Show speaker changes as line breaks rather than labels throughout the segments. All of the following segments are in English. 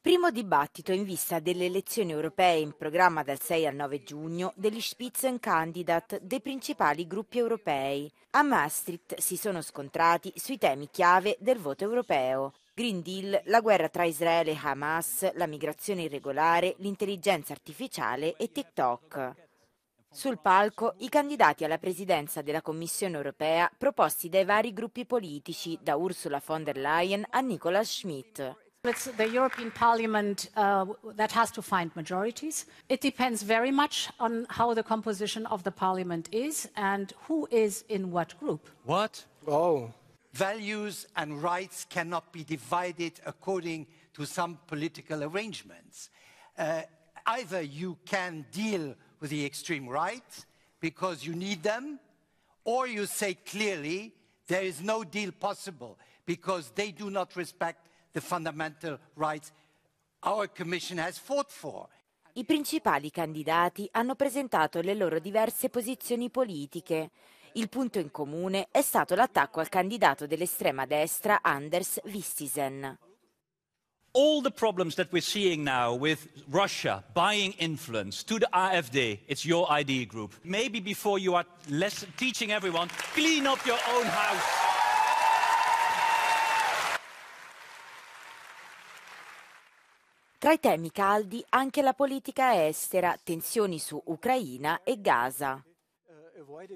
Primo dibattito in vista delle elezioni europee in programma dal 6 al 9 giugno degli Spitzenkandidat dei principali gruppi europei. A Maastricht si sono scontrati sui temi chiave del voto europeo. Green Deal, la guerra tra Israele e Hamas, la migrazione irregolare, l'intelligenza artificiale e TikTok. Sul palco i candidati alla presidenza della Commissione europea proposti dai vari gruppi politici, da Ursula von der Leyen a Nicola Schmidt.
It's the European Parliament uh, that has to find majorities. It depends very much on how the composition of the Parliament is and who is in what group.
What? Oh. Values and rights cannot be divided according to some political arrangements. Uh, either you can deal with the extreme right because you need them, or you say clearly there is no deal possible because they do not respect the fundamental rights our Commission has fought for.
I principali candidati hanno presentato le loro diverse posizioni politiche. Il punto in comune è stato l'attacco al candidato dell'estrema destra Anders Vistisen.
all the problems that we're seeing now with Russia buying influence to the AfD, it's your ID group. Maybe before you are less teaching everyone, clean up your own house.
Tra i temi caldi anche la politica estera, tensioni su Ucraina e Gaza. Uh,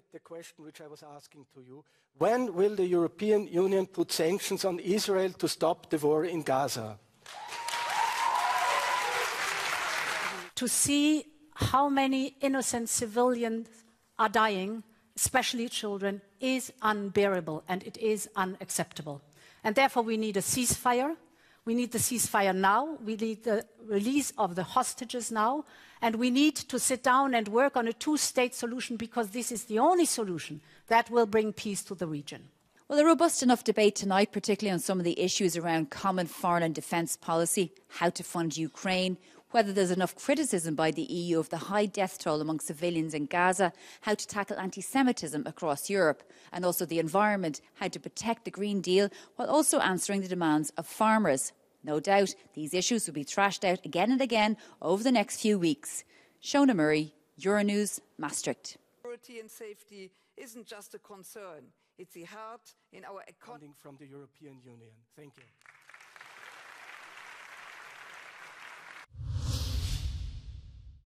when will the European Union put sanctions on
Israel to stop the war in Gaza?
to see how many innocent civilians are dying, especially children, is unbearable and it is unacceptable. And therefore, we need a ceasefire. We need the ceasefire now. We need the release of the hostages now. And we need to sit down and work on a two state solution because this is the only solution that will bring peace to the region. Well, a robust enough debate
tonight, particularly on some of the issues around common foreign and defence policy, how to fund Ukraine, whether there's enough criticism by the EU of the high death toll among civilians in Gaza, how to tackle anti Semitism across Europe, and also the environment, how to protect the Green Deal while also answering the demands of farmers. No doubt these issues will be thrashed out again and again over the next few weeks. Shona Murray, Euronews, Maastricht.
Security and safety isn't just a concern, it's the heart in our economy. From the European Union. Thank you.